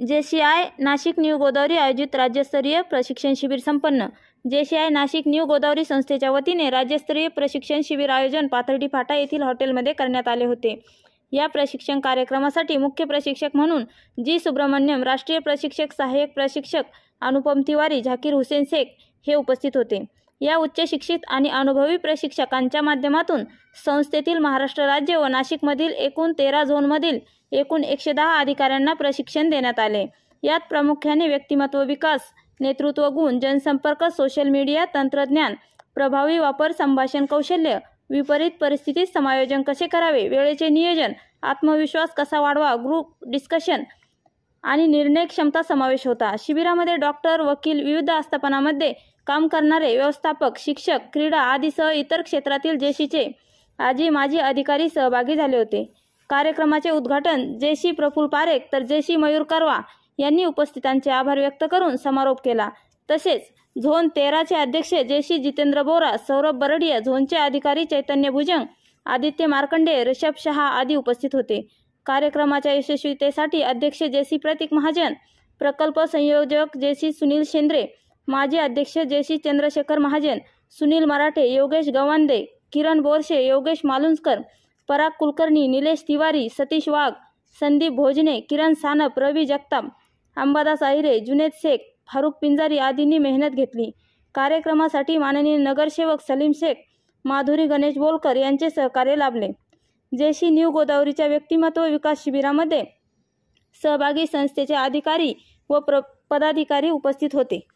I Nashik new Godavari आयोजित राज्यस्तरीय प्रशिक्षण शिबिर संपन्न आय नाशिक न्यू गोदावरी संस्थेच्या वतीने राज्यस्तरीय प्रशिक्षण शिबिर आयोजन पाथर्डी फाटा येथील हॉटेलमध्ये करण्यात आले होते या प्रशिक्षण कार्यक्रमासाठी मुख्य प्रशिक्षक म्हणून जी सुब्रमण्यम राष्ट्रीय प्रशिक्षक सहाय्यक प्रशिक्षक अनुपम तिवारी झाकीर हुसेन शेख हे उपस्थित होते या उच्च शिक्षित आणि अनुभवी प्रशिक्षकांच्या माध्यमातून संस्थेतील महाराष्ट्र राज्य व नाशिकमधील एकूण तेरा झोनमधील एकूण एकशे दहा अधिकाऱ्यांना प्रशिक्षण देण्यात आले यात प्रामुख्याने व्यक्तिमत्व विकास नेतृत्व गुण जनसंपर्क सोशल मीडिया तंत्रज्ञान प्रभावी वापर संभाषण कौशल्य विपरीत परिस्थितीत समायोजन कसे करावे वेळेचे नियोजन आत्मविश्वास कसा वाढवा ग्रुप डिस्कशन आणि निर्णय क्षमता समावेश होता शिबिरामध्ये डॉक्टर वकील विविध आस्थापनामध्ये काम करणारे व्यवस्थापक शिक्षक क्रीडा आदीसह इतर क्षेत्रातील जेशीचे आजी माजी अधिकारी सहभागी झाले होते कार्यक्रमाचे उद्घाटन जेशी प्रफुल पारेख तर जेशी मयूर करवा यांनी उपस्थितांचे आभार व्यक्त करून समारोप केला तसेच झोन तेराचे अध्यक्ष जेशी जितेंद्र बोरा सौरभ बरडिया झोनचे अधिकारी चैतन्य भुजंग आदित्य मार्कंडे ऋषभ शहा आदी उपस्थित होते कार्यक्रमाच्या यशस्वीतेसाठी अध्यक्ष जे सी प्रतीक महाजन प्रकल्प संयोजक जे सी सुनील शेंद्रे माजी अध्यक्ष जे सी चंद्रशेखर महाजन सुनील मराठे योगेश गवांदे किरण बोरशे योगेश मालुंजकर पराग कुलकर्णी निलेश तिवारी सतीश वाघ संदीप भोजने किरण सानप रवी जगताप अंबादास आहिरे जुनेद शेख फारुख पिंजारी आदींनी मेहनत घेतली कार्यक्रमासाठी माननीय नगरसेवक सलीम शेख माधुरी गणेश बोलकर यांचे सहकार्य लाभले जेशी न्यू गोदावरीच्या व्यक्तिमत्व विकास शिबिरामध्ये सहभागी संस्थेचे अधिकारी व पदाधिकारी उपस्थित होते